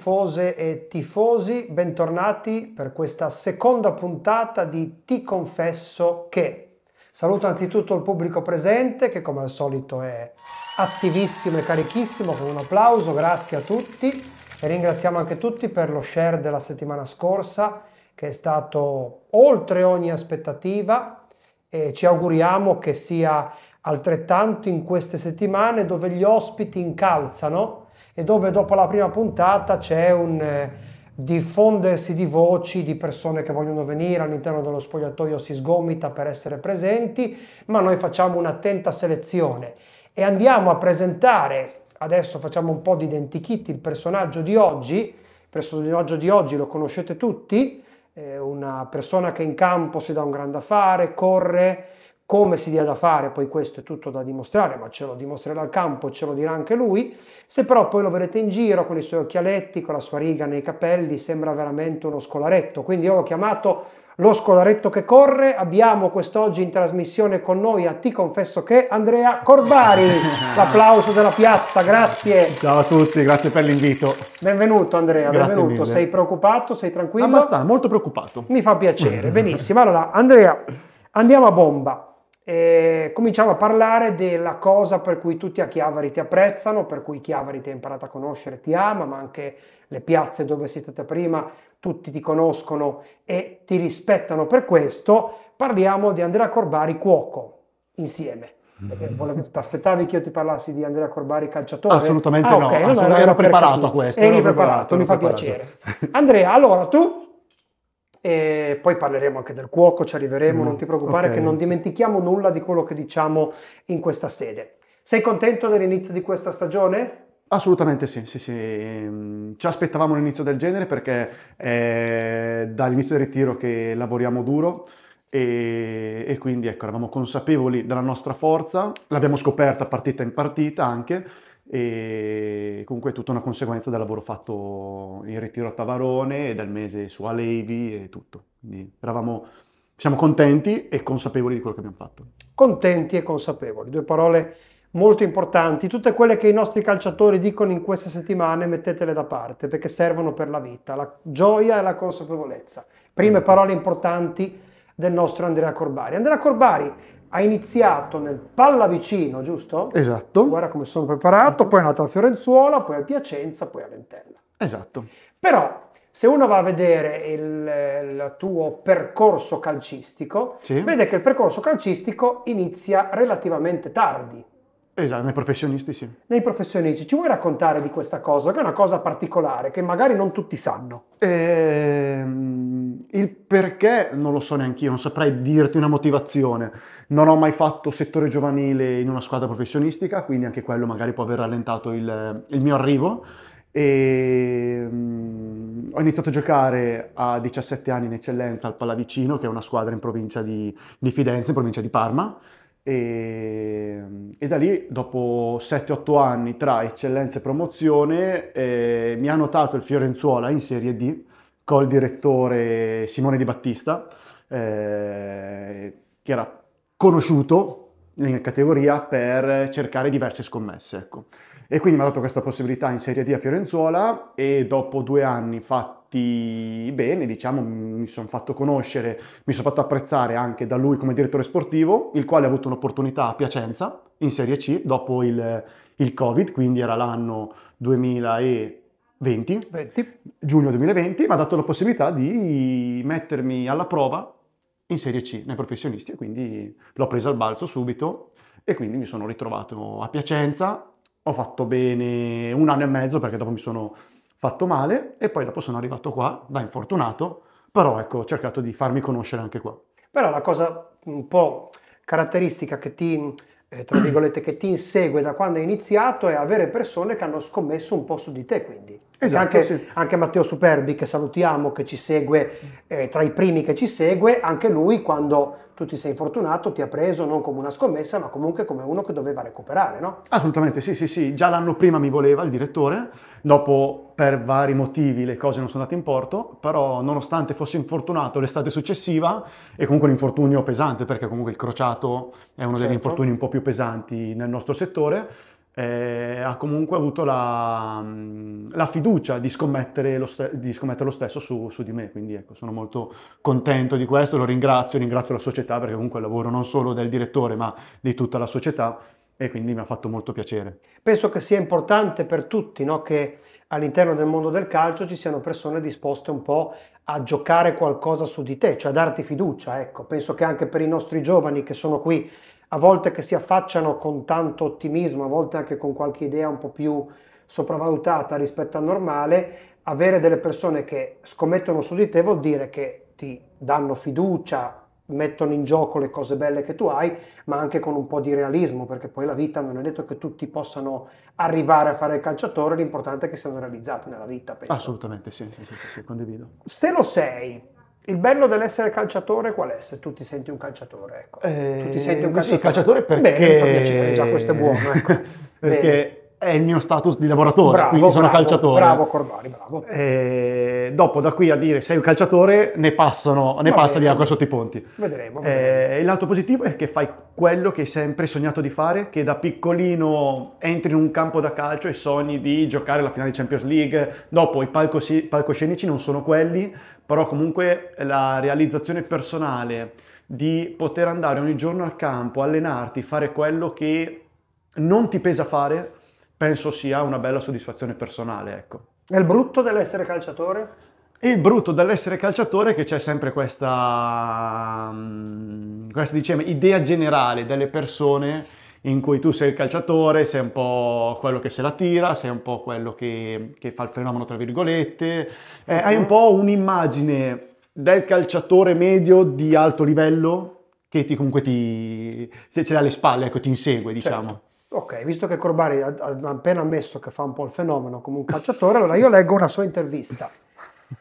tifose e tifosi, bentornati per questa seconda puntata di Ti confesso che. Saluto anzitutto il pubblico presente che come al solito è attivissimo e carichissimo con un applauso, grazie a tutti e ringraziamo anche tutti per lo share della settimana scorsa che è stato oltre ogni aspettativa e ci auguriamo che sia altrettanto in queste settimane dove gli ospiti incalzano e dove dopo la prima puntata c'è un eh, diffondersi di voci di persone che vogliono venire all'interno dello spogliatoio si sgomita per essere presenti, ma noi facciamo un'attenta selezione e andiamo a presentare, adesso facciamo un po' di identikit, il personaggio di oggi, il personaggio di oggi lo conoscete tutti, è una persona che in campo si dà un grande affare, corre, come si dia da fare, poi questo è tutto da dimostrare, ma ce lo dimostrerà il campo, ce lo dirà anche lui. Se però poi lo vedete in giro con i suoi occhialetti, con la sua riga nei capelli, sembra veramente uno scolaretto. Quindi io l'ho chiamato lo scolaretto che corre. Abbiamo quest'oggi in trasmissione con noi, a ti confesso che, Andrea Corbari. L'applauso della piazza, grazie. Ciao a tutti, grazie per l'invito. Benvenuto Andrea, grazie benvenuto. Mille. Sei preoccupato, sei tranquillo? Abbastanza, molto preoccupato. Mi fa piacere, benissimo. Allora Andrea, andiamo a bomba. E cominciamo a parlare della cosa per cui tutti a Chiavari ti apprezzano, per cui Chiavari ti ha imparato a conoscere, ti ama, ma anche le piazze dove sei stata prima, tutti ti conoscono e ti rispettano per questo. Parliamo di Andrea Corbari cuoco insieme. ti mhm. aspettavi che io ti parlassi di Andrea Corbari calciatore? Assolutamente ah, okay, no, allora ero, ero, preparato a questo. Eri preparato, preparato mi fa preparato. piacere. Andrea, allora tu e poi parleremo anche del cuoco, ci arriveremo, mm, non ti preoccupare okay. che non dimentichiamo nulla di quello che diciamo in questa sede. Sei contento dell'inizio di questa stagione? Assolutamente sì, sì, sì. Ehm, ci aspettavamo un inizio del genere perché è dall'inizio del ritiro che lavoriamo duro e, e quindi ecco, eravamo consapevoli della nostra forza, l'abbiamo scoperta partita in partita anche e comunque è tutta una conseguenza del lavoro fatto in ritiro a Tavarone e dal mese su Alevi e tutto. Quindi eravamo, siamo contenti e consapevoli di quello che abbiamo fatto. Contenti e consapevoli, due parole molto importanti, tutte quelle che i nostri calciatori dicono in queste settimane mettetele da parte perché servono per la vita, la gioia e la consapevolezza. Prime esatto. parole importanti del nostro Andrea Corbari. Andrea Corbari, ha iniziato nel Pallavicino, giusto? Esatto. Guarda come sono preparato, poi è andato al Fiorenzuola, poi al Piacenza, poi a Ventella. Esatto. Però se uno va a vedere il, il tuo percorso calcistico, sì. vede che il percorso calcistico inizia relativamente tardi. Esatto, nei professionisti sì. Nei professionisti. Ci vuoi raccontare di questa cosa, che è una cosa particolare, che magari non tutti sanno? Ehm il perché non lo so neanche io, non saprei dirti una motivazione. Non ho mai fatto settore giovanile in una squadra professionistica, quindi anche quello magari può aver rallentato il, il mio arrivo. E, um, ho iniziato a giocare a 17 anni in eccellenza al Pallavicino, che è una squadra in provincia di, di Fidenze, in provincia di Parma. E, mm, e, da lì, dopo 7-8 anni tra eccellenza e promozione, eh, mi ha notato il Fiorenzuola in Serie D col direttore Simone Di Battista, eh, che era conosciuto in categoria per cercare diverse scommesse. Ecco. E quindi mi ha dato questa possibilità in Serie D a Fiorenzuola e dopo due anni fatti bene, diciamo, mi sono fatto conoscere, mi sono fatto apprezzare anche da lui come direttore sportivo, il quale ha avuto un'opportunità a Piacenza in Serie C dopo il, il Covid, quindi era l'anno 2000 e 20, 20. giugno 2020, mi ha dato la possibilità di mettermi alla prova in Serie C, nei professionisti, e quindi l'ho presa al balzo subito e quindi mi sono ritrovato a Piacenza, ho fatto bene un anno e mezzo perché dopo mi sono fatto male e poi dopo sono arrivato qua da infortunato, però ecco ho cercato di farmi conoscere anche qua. Però la cosa un po' caratteristica che ti, eh, che ti insegue da quando hai iniziato è avere persone che hanno scommesso un po' su di te quindi. Esatto, anche, sì. anche, Matteo Superbi che salutiamo, che ci segue, eh, tra i primi che ci segue, anche lui quando tu ti sei fortunato ti ha preso non come una scommessa ma comunque come uno che doveva recuperare, no? Assolutamente sì, sì, sì, già l'anno prima mi voleva il direttore, dopo per vari motivi le cose non sono andate in porto, però nonostante fossi infortunato l'estate successiva è comunque un infortunio pesante perché comunque il crociato è uno certo. degli infortuni un po' più pesanti nel nostro settore, eh, ha comunque avuto la, mm, la fiducia di scommettere lo, st- di scommettere lo stesso su, su, di me, quindi ecco, sono molto contento di questo, lo ringrazio, ringrazio la società perché comunque il lavoro non solo del direttore ma di tutta la società e quindi mi ha fatto molto piacere. Penso che sia importante per tutti no? che all'interno del mondo del calcio ci siano persone disposte un po' a giocare qualcosa su di te, cioè a darti fiducia. Ecco. Penso che anche per i nostri giovani che sono qui a volte che si affacciano con tanto ottimismo, a volte anche con qualche idea un po' più sopravvalutata rispetto al normale, avere delle persone che scommettono su di te vuol dire che ti danno fiducia, mettono in gioco le cose belle che tu hai, ma anche con un po' di realismo, perché poi la vita non è detto che tutti possano arrivare a fare il calciatore, l'importante è che siano realizzati nella vita. Penso. Assolutamente sì, sì, sì, sì condivido. Se lo sei, il bello dell'essere calciatore qual è? Se tu ti senti un calciatore, ecco. Eh, tu ti senti un calciatore? Eh, sì, calciatore perché... Bene, mi fa piacere, già questo è buono, ecco. perché è il mio status di lavoratore, bravo, quindi sono bravo, calciatore. Bravo Corbari, bravo. E eh, dopo da qui a dire sei un calciatore ne, passano, ne passa bene, di acqua sotto i ponti. Vedremo. Eh, vedremo. E lato positivo è che fai quello che hai sempre sognato di fare, che da piccolino entri in un campo da calcio e sogni di giocare la finale di Champions League. Dopo i palcos- palcoscenici non sono quelli, però comunque la realizzazione personale di poter andare ogni giorno al campo, allenarti, fare quello che non ti pesa fare penso sia una bella soddisfazione personale, ecco. E il brutto dell'essere calciatore? Il brutto dell'essere calciatore è che c'è sempre questa, questa mm, diciamo, idea generale delle persone in cui tu sei il calciatore, sei un po' quello che se la tira, sei un po' quello che, che fa il fenomeno, tra virgolette, eh, hai un mhm. po' un'immagine del calciatore medio di alto livello che ti, comunque ti, ce l'ha alle spalle, ecco, ti insegue, certo. diciamo. Certo. Ok, visto che Corbari ha, ha appena ammesso che fa un po' il fenomeno come un calciatore, allora io leggo una sua intervista.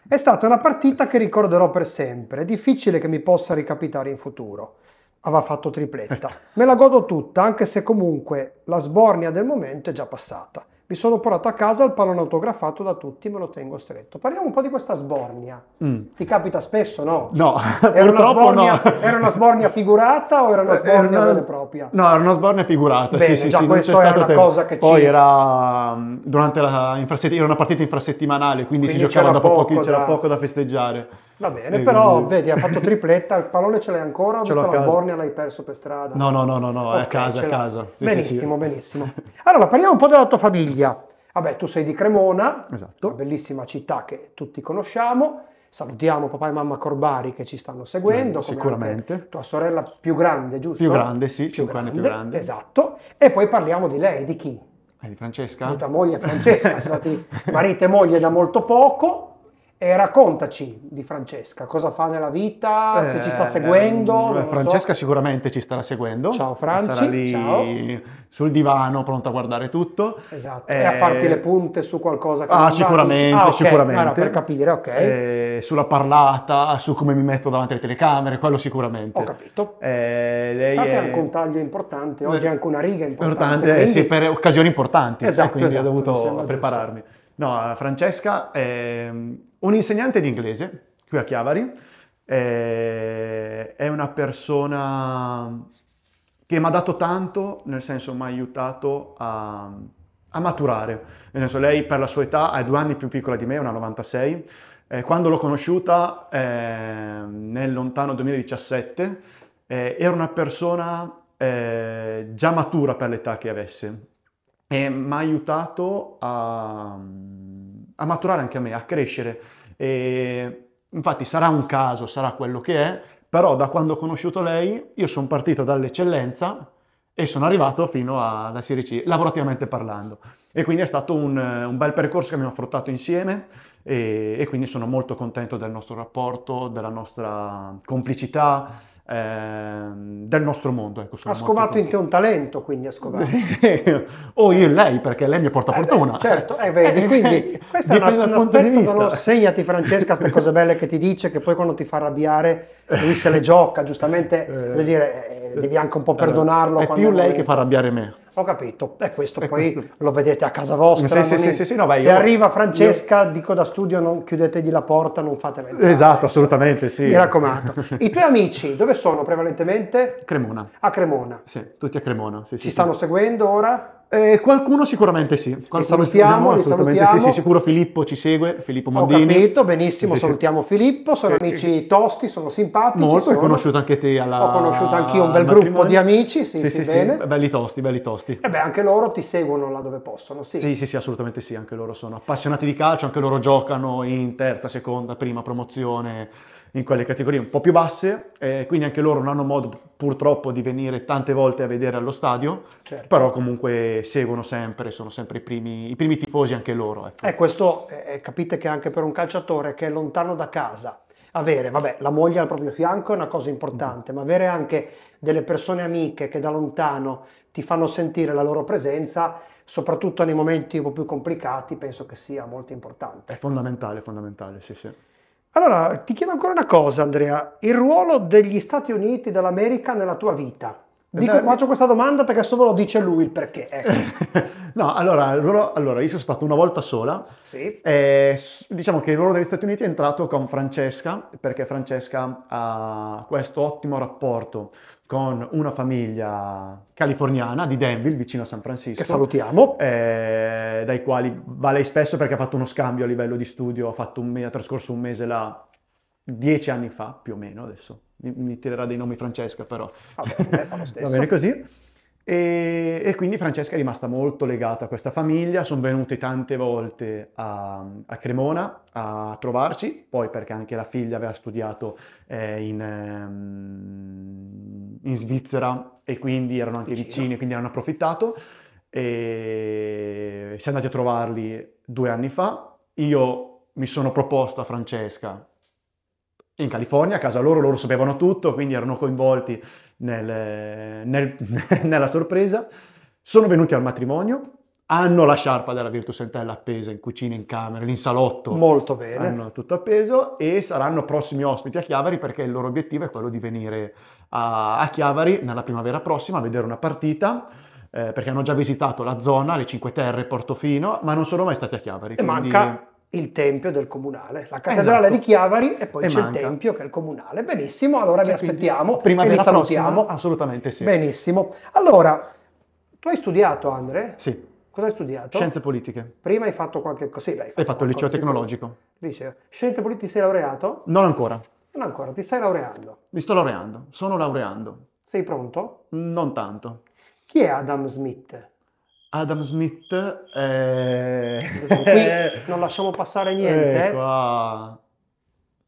È stata una partita che ricorderò per sempre, è difficile che mi possa ricapitare in futuro. Aveva fatto tripletta. Eh. Me la godo tutta, anche se comunque la sbornia del momento è già passata mi sono portato a casa il pallone autografato da tutti, me lo tengo stretto. Parliamo un po' di questa sbornia. Mm. Ti capita spesso, no? No, era una sbornia, no. Era una sbornia figurata o era una sbornia era una... propria? No, era una sbornia figurata, Bene, sì, sì, sì. Questo era una tempo. cosa che Poi era, mm, durante la infrasetti... era una partita infrasettimanale, quindi, quindi si giocava da poco, da... c'era poco da festeggiare. Va bene, eh, però vedi, ha fatto tripletta, il pallone ce l'hai ancora o ce Strasbornia l'hai perso per strada? No, no, no, no, no okay, è a casa, a casa. Sì, benissimo, sì, benissimo. Allora, parliamo un po' della tua famiglia. Vabbè, tu sei di Cremona, esatto. bellissima città che tutti conosciamo. Salutiamo papà e mamma Corbari che ci stanno seguendo. Eh, sicuramente. Tua sorella più grande, giusto? Più grande, sì, più 5 grande, anni più grande. Esatto. E poi parliamo di lei, di chi? Eh, di Francesca. Di tua moglie Francesca, siete stati marito e moglie da molto poco e raccontaci di Francesca, cosa fa nella vita, eh, se ci sta eh, seguendo. Eh, Francesca so. sicuramente ci starà seguendo. Ciao Francesca. Sarà lì ciao. sul divano, pronta a guardare tutto. Esatto, eh, e a farti le punte su qualcosa che... Ah, sicuramente, dici. ah, okay. sicuramente. Allora, per capire, ok. Eh, sulla parlata, su come mi metto davanti alle telecamere, quello sicuramente. Ho capito. Eh, lei Tanto è anche un taglio importante, oggi è anche una riga importante. importante quindi... sì, per occasioni importanti. Esatto, quindi esatto, ho dovuto prepararmi. Giusto. No, eh, Francesca è mm, un insegnante di inglese qui a Chiavari, eh, è una persona che mi ha dato tanto, nel senso mi ha aiutato a, a maturare. Nel senso lei per la sua età è due anni più piccola di me, una 96. Eh, quando l'ho conosciuta eh, nel lontano 2017 eh, era una persona già matura per l'età che avesse e mi ha aiutato a, a, maturare anche a me, a crescere. E, infatti sarà un caso, sarà quello che è, però da quando ho conosciuto lei io sono partito dall'eccellenza e sono arrivato fino alla Serie C, lavorativamente parlando. E quindi è stato un, un bel percorso che abbiamo affrontato insieme e, e, quindi sono molto contento del nostro rapporto, della nostra complicità, eh, del nostro mondo. Ecco, ha scovato in te un talento, quindi ha scovato. Sì. o io e lei, perché lei mi porta fortuna. Eh, certo, eh, vedi, quindi questo è un, un aspetto, non segnati Francesca queste cose belle che ti dice, che poi quando ti fa arrabbiare lui se le gioca, giustamente, eh, dire, eh, devi anche un po' eh, perdonarlo. È più lei lui... che fa arrabbiare me. Ho capito, e questo poi lo vedete a casa vostra. Sì, sì, sì, no, beh, Se io, arriva Francesca, io... dico da studio, non chiudetegli la porta, non fatela entrare. Esatto, assolutamente, sì. Mi raccomando. I tuoi amici dove sono prevalentemente? Cremona. A Cremona. Sì, tutti a Cremona. Ci stanno seguendo ora? Eh, qualcuno sicuramente sì. Qualcuno salutiamo, assolutamente salutiamo. sì, sì, sicuro Filippo ci segue, Filippo Mondini. Ho capito, benissimo, sì, sì, salutiamo Filippo, sono sì. amici tosti, sono simpatici. Molto, sono. hai conosciuto anche te alla Ho conosciuto anche io un bel gruppo di amici, sì, sì, sì, bene. belli tosti, belli tosti. E beh, anche loro ti seguono là dove possono, sì. Sì, sì, sì, assolutamente sì, anche loro sono appassionati di calcio, anche loro giocano in terza, seconda, prima promozione in quelle categorie un po' più basse, eh, quindi anche loro non hanno modo purtroppo di venire tante volte a vedere allo stadio, certo. però comunque seguono sempre, sono sempre i primi, i primi tifosi anche loro. Ecco. Eh, questo eh, eh capite che anche per un calciatore che è lontano da casa, avere, vabbè, la moglie al proprio fianco è una cosa importante, mm. ma avere anche delle persone amiche che da lontano ti fanno sentire la loro presenza soprattutto nei momenti un po' più complicati, penso che sia molto importante. È fondamentale, fondamentale, sì, sì. Allora, ti chiedo ancora una cosa, Andrea. Il ruolo degli Stati Uniti dell'America nella tua vita? Dico, no, faccio questa domanda perché solo lo dice lui il perché. Ecco. no, allora, ruolo, allora, io sono stato una volta sola. Sì. E, diciamo che il ruolo degli Stati Uniti è entrato con Francesca, perché Francesca ha questo ottimo rapporto con una famiglia californiana di Denville, vicino a San Francisco. Che salutiamo. Eh, dai quali va lei spesso perché ha fatto uno scambio a livello di studio, ha, un me- ha trascorso un mese là dieci anni fa, più o meno adesso. Mi, mi tirerà dei nomi Francesca, però. Vabbè, va bene così. E, e, quindi Francesca è rimasta molto legata a questa famiglia, sono venute tante volte a, a Cremona a trovarci, poi perché anche la figlia aveva studiato eh, in, ehm, in, Svizzera e quindi erano anche vicini, quindi hanno approfittato e siamo andati a trovarli due anni fa. Io mi sono proposto a Francesca in California, a casa loro, loro sapevano tutto, quindi erano coinvolti nel, nel, nella sorpresa. Sono venuti al matrimonio, hanno la sciarpa della Virtus Entella appesa in cucina, in camera, in salotto. Molto bene. Hanno tutto appeso e saranno prossimi ospiti a Chiavari perché il loro obiettivo è quello di venire a, a Chiavari nella primavera prossima a vedere una partita. Eh, perché hanno già visitato la zona, le Cinque Terre, Portofino, ma non sono mai stati a Chiavari. E manca il tempio del comunale, la cattedrale esatto. di Chiavari e poi e c'è manca. il tempio che è il comunale. Benissimo, allora li aspettiamo prima e li salutiamo. Prossima, assolutamente sì. Benissimo. Allora, tu hai studiato Andre? Sì. Cosa hai studiato? Scienze politiche. Prima hai fatto qualche cosa? Sì, hai fatto, hai fatto il liceo tecnologico. Liceo. Scienze politiche sei laureato? Non ancora. Non ancora, ti stai laureando. Mi sto laureando, sono laureando. Sei pronto? Non tanto. Chi è Adam Smith? Adam Smith è... Eh, qui non lasciamo passare niente. Eh, eh. qua...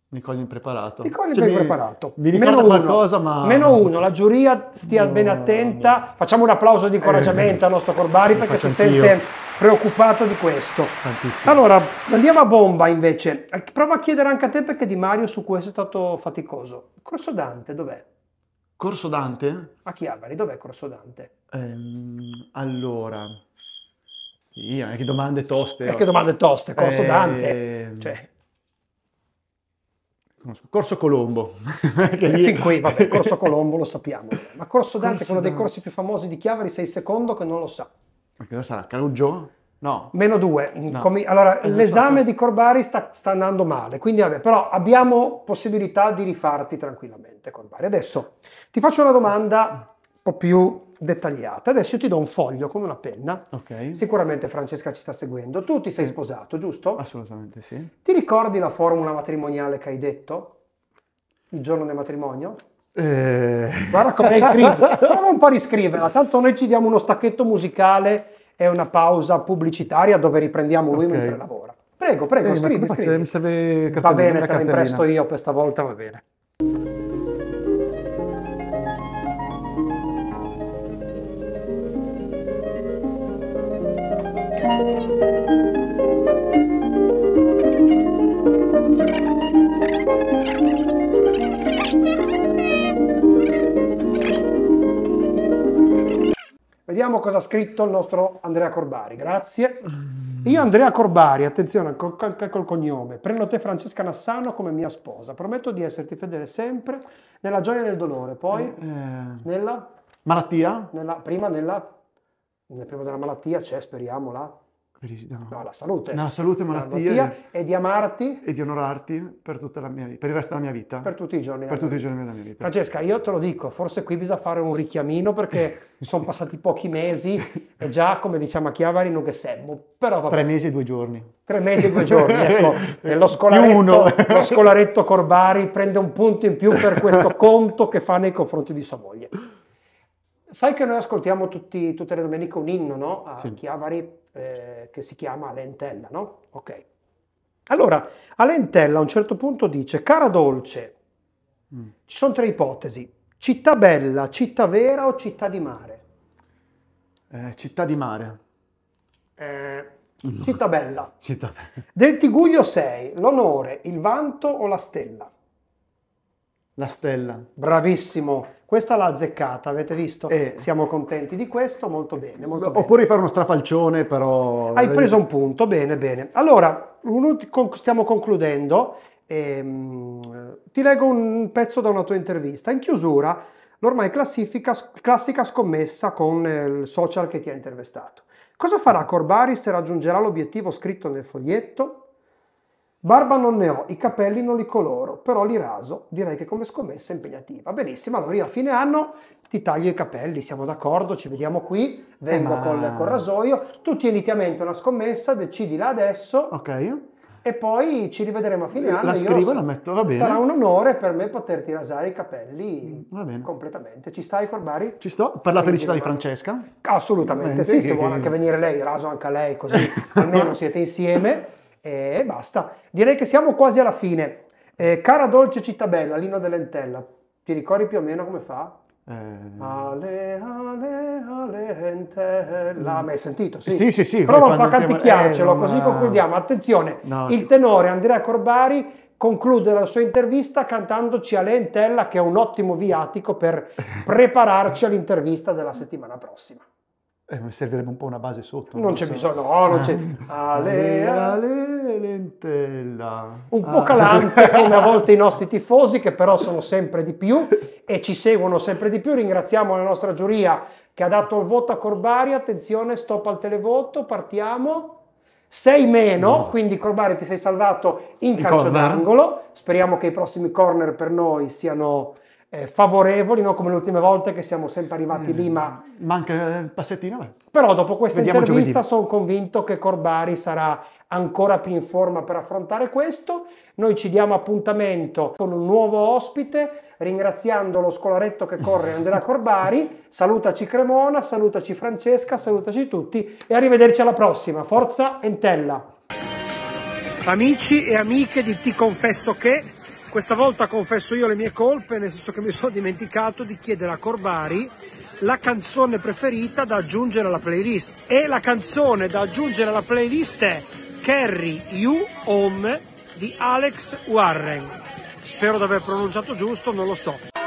Mi coglio impreparato. Cioè, mi coglio cioè, impreparato. Mi, mi ricorda qualcosa, ma... Meno uno, la giuria stia no, ben attenta. No. Facciamo un applauso di eh, incoraggiamento eh, al nostro Corbari perché si anch'io. sente preoccupato di questo. Tantissimo. Allora, andiamo a bomba invece. Prova a chiedere anche a te perché Di Mario su questo è stato faticoso. Corso Dante dov'è? Corso Dante? A Chiavari, dov'è Corso Dante? Ehm, allora, Io, eh, che domande toste. Eh, oh. che domande toste, corso eh, Dante. Ehm, cioè. Corso Colombo. che lì... Fin qui, vabbè, Corso Colombo lo sappiamo. Ma Corso Dante corso è uno dei corsi più famosi di Chiavari, sei il secondo che non lo sa. Ma cosa sarà? Caruggio? No. Meno due. No. Come, allora, eh, l'esame so. di Corbari sta, sta, andando male, quindi vabbè, però abbiamo possibilità di rifarti tranquillamente, Corbari. Adesso ti faccio una domanda un po' più dettagliata. Adesso io ti do un foglio con una penna. Okay. Sicuramente Francesca ci sta seguendo. Tu ti sei sì. sposato, giusto? Assolutamente sì. Ti ricordi la formula matrimoniale che hai detto il giorno del matrimonio? Eh... Guarda come è crisi. Prova un po' a riscriverla. Tanto noi ci diamo uno stacchetto musicale e una pausa pubblicitaria dove riprendiamo lui okay. mentre lavora. Prego, prego, eh, scrivi, scrivi. Mi serve cartellina, Va bene, te la impresto io questa volta, va bene. Vediamo cosa ha scritto il nostro Andrea Corbari, grazie. Io Andrea Corbari, attenzione col, col, col cognome, prendo te Francesca Nassano come mia sposa, prometto di esserti fedele sempre nella gioia e nel dolore, poi eh, eh. nella... Malattia? Nella, prima nella prima della malattia c'è, speriamo, la... No. no, la salute. No, la salute, malattia, la e di amarti. E di onorarti per, tutta la mia, per, il resto della mia vita. Per tutti i giorni. Per tutti i giorni della mia vita. Francesca, io te lo dico, forse qui bisogna fare un richiamino perché sono passati pochi mesi e già, come diciamo a Chiavari, non che semmo. Però vabbè. Tre mesi e due giorni. Tre mesi e due giorni, ecco. E lo scolaretto, lo scolaretto Corbari prende un punto in più per questo conto che fa nei confronti di sua moglie. Sai che noi ascoltiamo tutti, tutte le domeniche un inno no? a sì. Chiavari eh, che si chiama Lentella, no? Ok. Allora, Alentella a un certo punto dice, cara dolce, mm. ci sono tre ipotesi, città bella, città vera o città di mare? Eh, città di mare. Eh, no. Città bella. Città bella. Del Tiguglio sei, l'onore, il vanto o la stella? La stella. Bravissimo. Questa l'ha azzeccata, avete visto? Eh. Siamo contenti di questo, molto bene, molto Oppure bene. fare uno strafalcione, però... Hai preso un punto, bene, bene. Allora, stiamo concludendo. Ehm, ti leggo un pezzo da una tua intervista. In chiusura, l'ormai classica scommessa con eh, il social che ti ha intervistato. Cosa farà Corbari se raggiungerà l'obiettivo scritto nel foglietto? Barba non ne ho, i capelli non li coloro, però li raso, direi che come scommessa è impegnativa. Benissimo, allora io a fine anno ti taglio i capelli, siamo d'accordo, ci vediamo qui, vengo eh ma... col, col, rasoio, tu tieniti a mente una scommessa, decidila adesso. Ok. E poi ci rivedremo a fine anno. La scrivo, e la metto, va bene. Sarà un onore per me poterti rasare i capelli mm, completamente. Ci stai Corbari? Ci sto, per la felicità di Francesca. Assolutamente, sì, se vuole anche venire lei, raso anche a lei, così almeno siete insieme. E basta. Direi che siamo quasi alla fine. Eh, cara dolce Cittabella, Lino dell'entella, ti ricordi più o meno come fa? Eh... Ale, ale, ale, entella. Mm. hai sentito? Sì, sì, sì. sì Prova un po' a canticchiarcelo, eh, così ma... concludiamo. Attenzione, no, il tenore Andrea Corbari conclude la sua intervista cantandoci Ale Entella, che è un ottimo viatico per prepararci all'intervista della settimana prossima. Eh, servirebbe un po' una base sotto. Non, non c'è so. bisogno, no, oh, non c'è. Ah. Ale, ale, lentella. Un po' ah. calante come a volte i nostri tifosi, che però sono sempre di più e ci seguono sempre di più. Ringraziamo la nostra giuria che ha dato il voto a Corbari. Attenzione, stop al televoto, partiamo. Sei meno, no. quindi Corbari ti sei salvato in calcio d'angolo. Speriamo che i prossimi corner per noi siano eh, favorevoli, non come l'ultima volta che siamo sempre arrivati mm, lì, ma... Manca il passettino. Beh. Però dopo questa Vediamo intervista sono convinto che Corbari sarà ancora più in forma per affrontare questo. Noi ci diamo appuntamento con un nuovo ospite, ringraziando lo scolaretto che corre Andrea Corbari. Salutaci Cremona, salutaci Francesca, salutaci tutti e arrivederci alla prossima. Forza Entella! Amici e amiche di Ti Confesso Che questa volta confesso io le mie colpe, nel senso che mi sono dimenticato di chiedere a Corbari la canzone preferita da aggiungere alla playlist. E la canzone da aggiungere alla playlist è Carry You Home di Alex Warren. Spero di aver pronunciato giusto, non lo so.